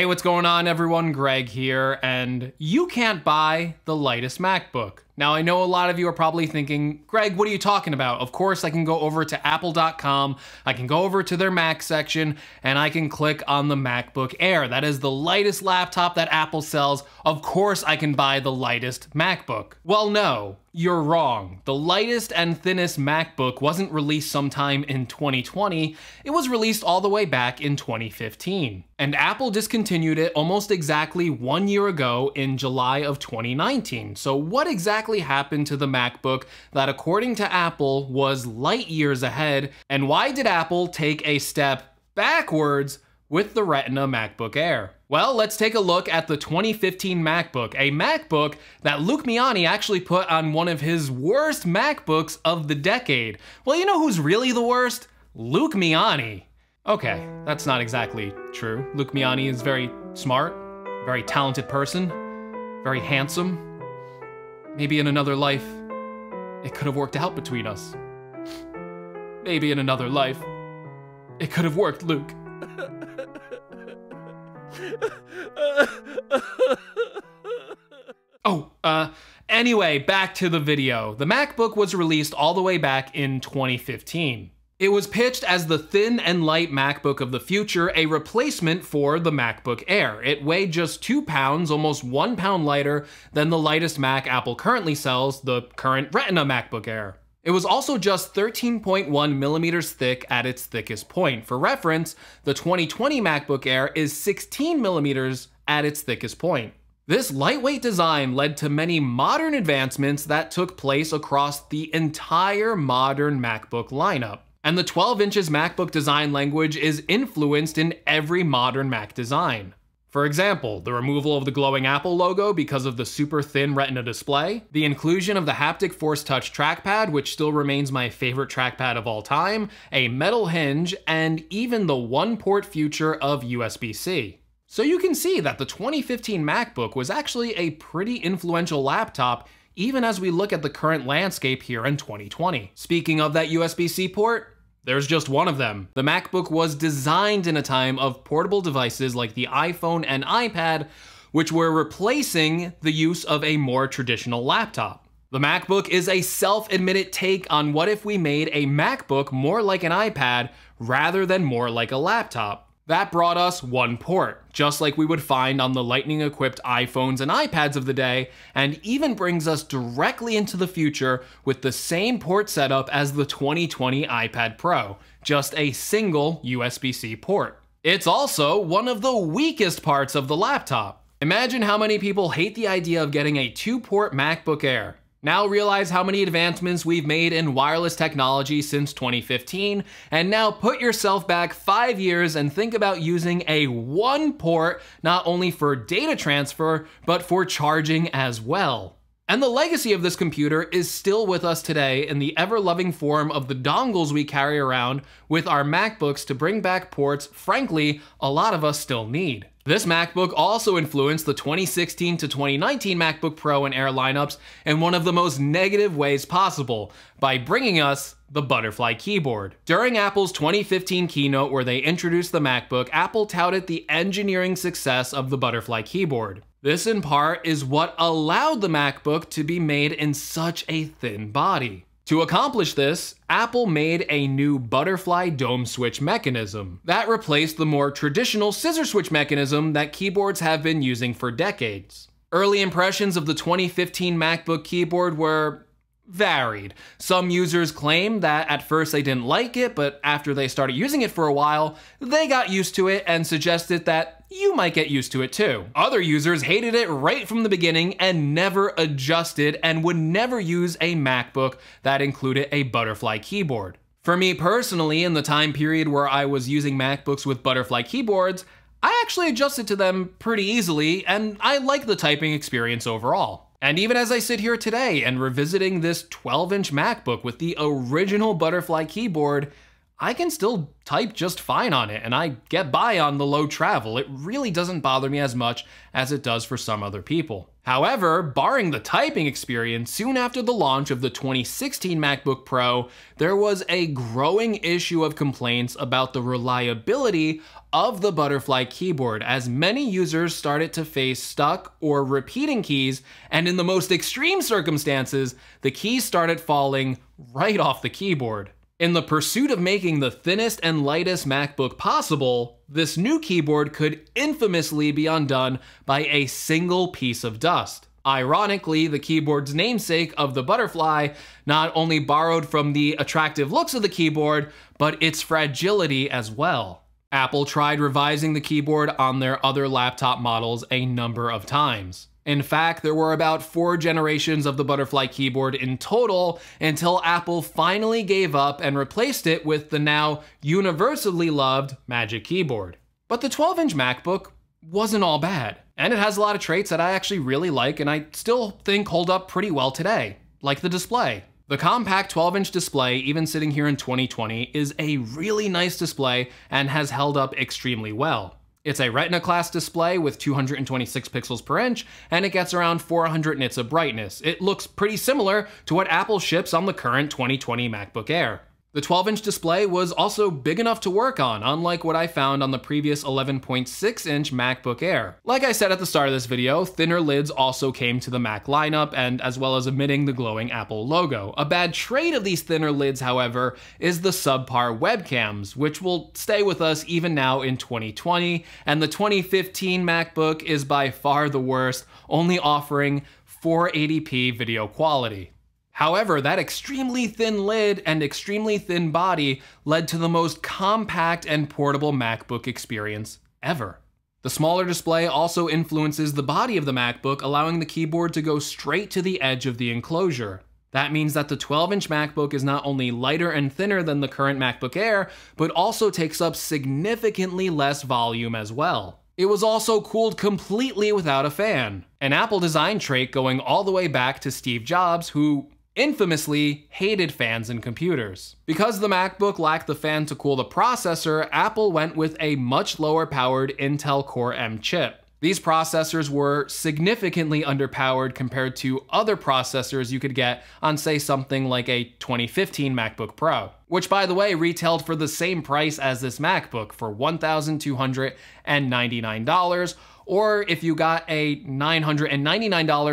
Hey, what's going on, everyone? Greg here, and you can't buy the lightest MacBook. Now, I know a lot of you are probably thinking, Greg, what are you talking about? Of course, I can go over to apple.com, I can go over to their Mac section, and I can click on the MacBook Air. That is the lightest laptop that Apple sells. Of course, I can buy the lightest MacBook. Well, no. You're wrong. The lightest and thinnest MacBook wasn't released sometime in 2020, it was released all the way back in 2015. And Apple discontinued it almost exactly one year ago in July of 2019. So, what exactly exactly happened to the MacBook that according to Apple was light years ahead, and why did Apple take a step backwards with the Retina MacBook Air? Well, let's take a look at the 2015 MacBook, a MacBook that Luke Miani actually put on one of his worst MacBooks of the decade. Well, you know who's really the worst? Luke Miani. Okay, that's not exactly true. Luke Miani is very smart, very talented person, very handsome, Maybe in another life, it could have worked out between us. Maybe in another life, it could have worked, Luke. oh, uh, anyway, back to the video. The MacBook was released all the way back in 2015. It was pitched as the thin and light MacBook of the future, a replacement for the MacBook Air. It weighed just two pounds, almost one pound lighter than the lightest Mac Apple currently sells, the current Retina MacBook Air. It was also just 13.1 millimeters thick at its thickest point. For reference, the 2020 MacBook Air is 16 millimeters at its thickest point. This lightweight design led to many modern advancements that took place across the entire modern MacBook lineup. And the 12 inches MacBook design language is influenced in every modern Mac design. For example, the removal of the glowing Apple logo because of the super thin retina display, the inclusion of the haptic force touch trackpad, which still remains my favorite trackpad of all time, a metal hinge, and even the one port future of USB-C. So you can see that the 2015 MacBook was actually a pretty influential laptop even as we look at the current landscape here in 2020. Speaking of that USB-C port, there's just one of them. The MacBook was designed in a time of portable devices like the iPhone and iPad, which were replacing the use of a more traditional laptop. The MacBook is a self-admitted take on what if we made a MacBook more like an iPad rather than more like a laptop. That brought us one port, just like we would find on the Lightning equipped iPhones and iPads of the day, and even brings us directly into the future with the same port setup as the 2020 iPad Pro, just a single USB C port. It's also one of the weakest parts of the laptop. Imagine how many people hate the idea of getting a two port MacBook Air. Now realize how many advancements we've made in wireless technology since 2015, and now put yourself back five years and think about using a one port not only for data transfer, but for charging as well. And the legacy of this computer is still with us today in the ever-loving form of the dongles we carry around with our MacBooks to bring back ports, frankly, a lot of us still need. This MacBook also influenced the 2016 to 2019 MacBook Pro and Air lineups in one of the most negative ways possible by bringing us the butterfly keyboard. During Apple's 2015 keynote where they introduced the MacBook, Apple touted the engineering success of the butterfly keyboard. This, in part, is what allowed the MacBook to be made in such a thin body. To accomplish this, Apple made a new butterfly dome switch mechanism that replaced the more traditional scissor switch mechanism that keyboards have been using for decades. Early impressions of the 2015 MacBook keyboard were varied. Some users claim that at first they didn't like it, but after they started using it for a while, they got used to it and suggested that you might get used to it too. Other users hated it right from the beginning and never adjusted and would never use a MacBook that included a butterfly keyboard. For me personally, in the time period where I was using MacBooks with butterfly keyboards, I actually adjusted to them pretty easily, and I like the typing experience overall. And even as I sit here today and revisiting this 12 inch MacBook with the original butterfly keyboard, I can still type just fine on it and I get by on the low travel. It really doesn't bother me as much as it does for some other people. However, barring the typing experience, soon after the launch of the 2016 MacBook Pro, there was a growing issue of complaints about the reliability of the Butterfly keyboard as many users started to face stuck or repeating keys, and in the most extreme circumstances, the keys started falling right off the keyboard. In the pursuit of making the thinnest and lightest MacBook possible, this new keyboard could infamously be undone by a single piece of dust. Ironically, the keyboard's namesake of the butterfly not only borrowed from the attractive looks of the keyboard, but its fragility as well. Apple tried revising the keyboard on their other laptop models a number of times. In fact, there were about four generations of the butterfly keyboard in total until Apple finally gave up and replaced it with the now universally loved Magic Keyboard. But the 12 inch MacBook wasn't all bad, and it has a lot of traits that I actually really like and I still think hold up pretty well today, like the display. The compact 12 inch display, even sitting here in 2020, is a really nice display and has held up extremely well. It's a retina class display with 226 pixels per inch, and it gets around 400 nits of brightness. It looks pretty similar to what Apple ships on the current 2020 MacBook Air. The 12 inch display was also big enough to work on, unlike what I found on the previous 11.6 inch MacBook Air. Like I said at the start of this video, thinner lids also came to the Mac lineup, and as well as omitting the glowing Apple logo. A bad trait of these thinner lids, however, is the subpar webcams, which will stay with us even now in 2020, and the 2015 MacBook is by far the worst, only offering 480p video quality. However, that extremely thin lid and extremely thin body led to the most compact and portable MacBook experience ever. The smaller display also influences the body of the MacBook, allowing the keyboard to go straight to the edge of the enclosure. That means that the 12 inch MacBook is not only lighter and thinner than the current MacBook Air, but also takes up significantly less volume as well. It was also cooled completely without a fan, an Apple design trait going all the way back to Steve Jobs, who infamously hated fans and computers. Because the MacBook lacked the fan to cool the processor, Apple went with a much lower powered Intel Core M chip. These processors were significantly underpowered compared to other processors you could get on, say, something like a 2015 MacBook Pro, which, by the way, retailed for the same price as this MacBook for $1,299. Or if you got a $999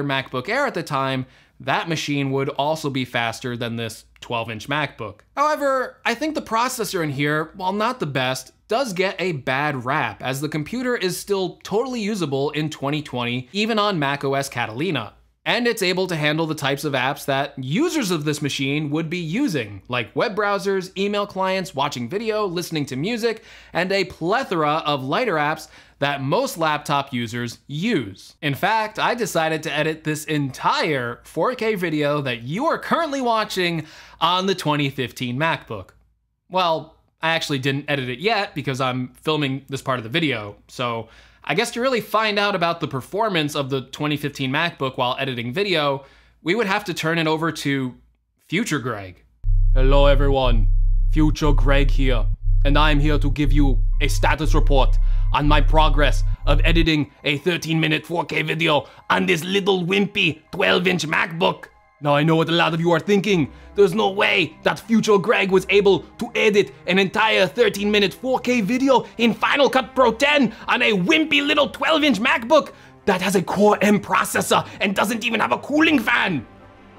MacBook Air at the time, that machine would also be faster than this 12 inch MacBook. However, I think the processor in here, while not the best, does get a bad rap as the computer is still totally usable in 2020, even on macOS Catalina and it's able to handle the types of apps that users of this machine would be using, like web browsers, email clients, watching video, listening to music, and a plethora of lighter apps that most laptop users use. In fact, I decided to edit this entire 4K video that you are currently watching on the 2015 MacBook. Well, I actually didn't edit it yet because I'm filming this part of the video, so I guess to really find out about the performance of the 2015 MacBook while editing video, we would have to turn it over to Future Greg. Hello everyone, Future Greg here, and I'm here to give you a status report on my progress of editing a 13 minute 4K video on this little wimpy 12 inch MacBook. Now I know what a lot of you are thinking. There's no way that future Greg was able to edit an entire 13 minute 4K video in Final Cut Pro 10 on a wimpy little 12 inch MacBook that has a Core M processor and doesn't even have a cooling fan.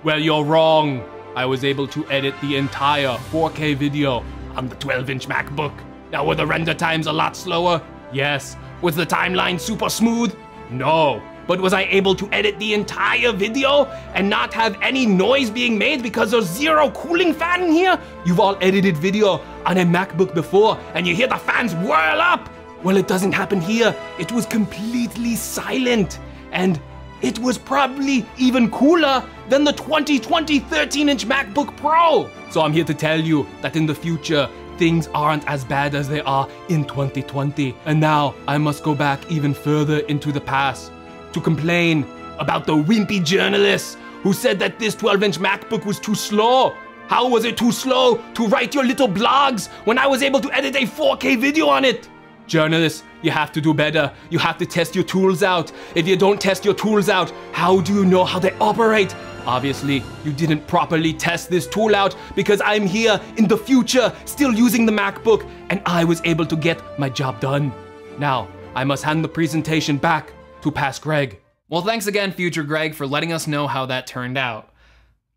Well, you're wrong. I was able to edit the entire 4K video on the 12 inch MacBook. Now were the render times a lot slower? Yes. Was the timeline super smooth? No but was I able to edit the entire video and not have any noise being made because there's zero cooling fan in here? You've all edited video on a MacBook before and you hear the fans whirl up. Well, it doesn't happen here. It was completely silent and it was probably even cooler than the 2020 13 inch MacBook Pro. So I'm here to tell you that in the future, things aren't as bad as they are in 2020. And now I must go back even further into the past to complain about the wimpy journalists who said that this 12 inch MacBook was too slow. How was it too slow to write your little blogs when I was able to edit a 4K video on it? Journalists, you have to do better. You have to test your tools out. If you don't test your tools out, how do you know how they operate? Obviously, you didn't properly test this tool out because I'm here in the future still using the MacBook and I was able to get my job done. Now, I must hand the presentation back to pass Greg. Well, thanks again, future Greg, for letting us know how that turned out.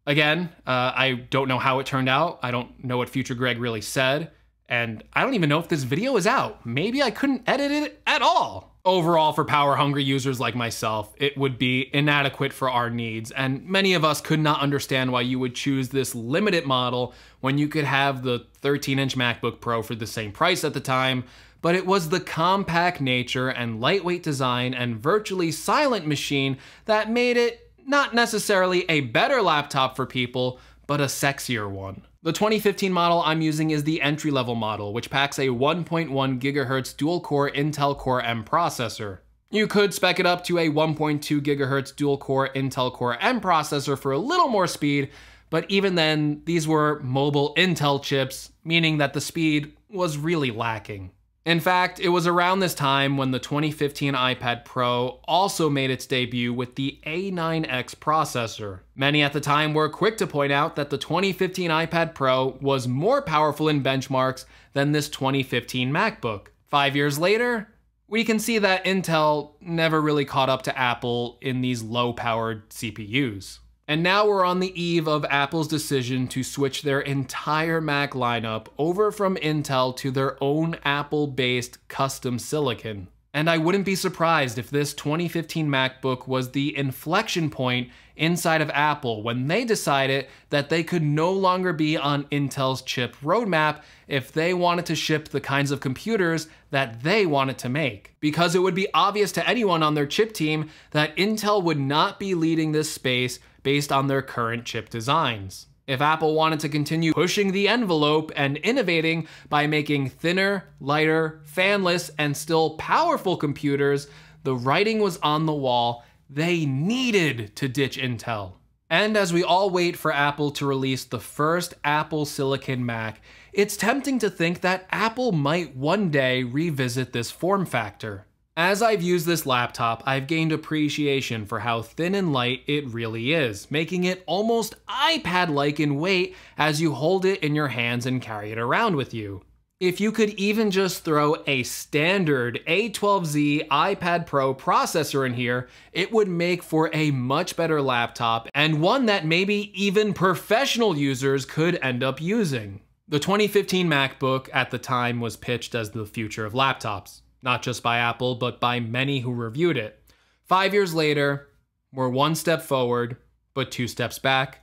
Again, uh, I don't know how it turned out. I don't know what future Greg really said. And I don't even know if this video is out. Maybe I couldn't edit it at all. Overall, for power hungry users like myself, it would be inadequate for our needs, and many of us could not understand why you would choose this limited model when you could have the 13 inch MacBook Pro for the same price at the time, but it was the compact nature and lightweight design and virtually silent machine that made it not necessarily a better laptop for people, but a sexier one. The 2015 model I'm using is the entry-level model, which packs a 1.1 GHz dual-core Intel Core M processor. You could spec it up to a 1.2 GHz dual-core Intel Core M processor for a little more speed, but even then, these were mobile Intel chips, meaning that the speed was really lacking. In fact, it was around this time when the 2015 iPad Pro also made its debut with the A9X processor. Many at the time were quick to point out that the 2015 iPad Pro was more powerful in benchmarks than this 2015 MacBook. Five years later, we can see that Intel never really caught up to Apple in these low powered CPUs. And now we're on the eve of Apple's decision to switch their entire Mac lineup over from Intel to their own Apple based custom silicon. And I wouldn't be surprised if this 2015 MacBook was the inflection point inside of Apple when they decided that they could no longer be on Intel's chip roadmap if they wanted to ship the kinds of computers that they wanted to make. Because it would be obvious to anyone on their chip team that Intel would not be leading this space based on their current chip designs. If Apple wanted to continue pushing the envelope and innovating by making thinner, lighter, fanless, and still powerful computers, the writing was on the wall. They needed to ditch Intel. And as we all wait for Apple to release the first Apple Silicon Mac, it's tempting to think that Apple might one day revisit this form factor. As I've used this laptop, I've gained appreciation for how thin and light it really is, making it almost iPad-like in weight as you hold it in your hands and carry it around with you. If you could even just throw a standard A12Z iPad Pro processor in here, it would make for a much better laptop and one that maybe even professional users could end up using. The 2015 MacBook at the time was pitched as the future of laptops not just by Apple, but by many who reviewed it. Five years later, we're one step forward, but two steps back,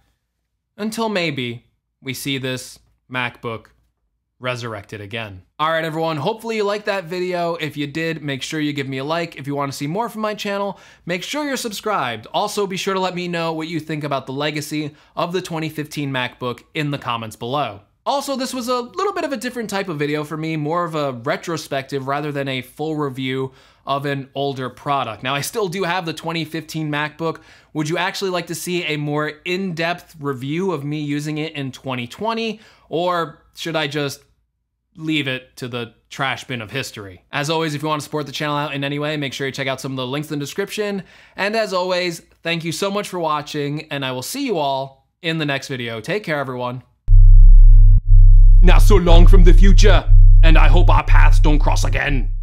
until maybe we see this MacBook resurrected again. All right, everyone, hopefully you liked that video. If you did, make sure you give me a like. If you wanna see more from my channel, make sure you're subscribed. Also, be sure to let me know what you think about the legacy of the 2015 MacBook in the comments below. Also, this was a little bit of a different type of video for me, more of a retrospective rather than a full review of an older product. Now, I still do have the 2015 MacBook. Would you actually like to see a more in-depth review of me using it in 2020? Or should I just leave it to the trash bin of history. As always, if you want to support the channel out in any way, make sure you check out some of the links in the description. And as always, thank you so much for watching, and I will see you all in the next video. Take care, everyone now so long from the future, and I hope our paths don't cross again.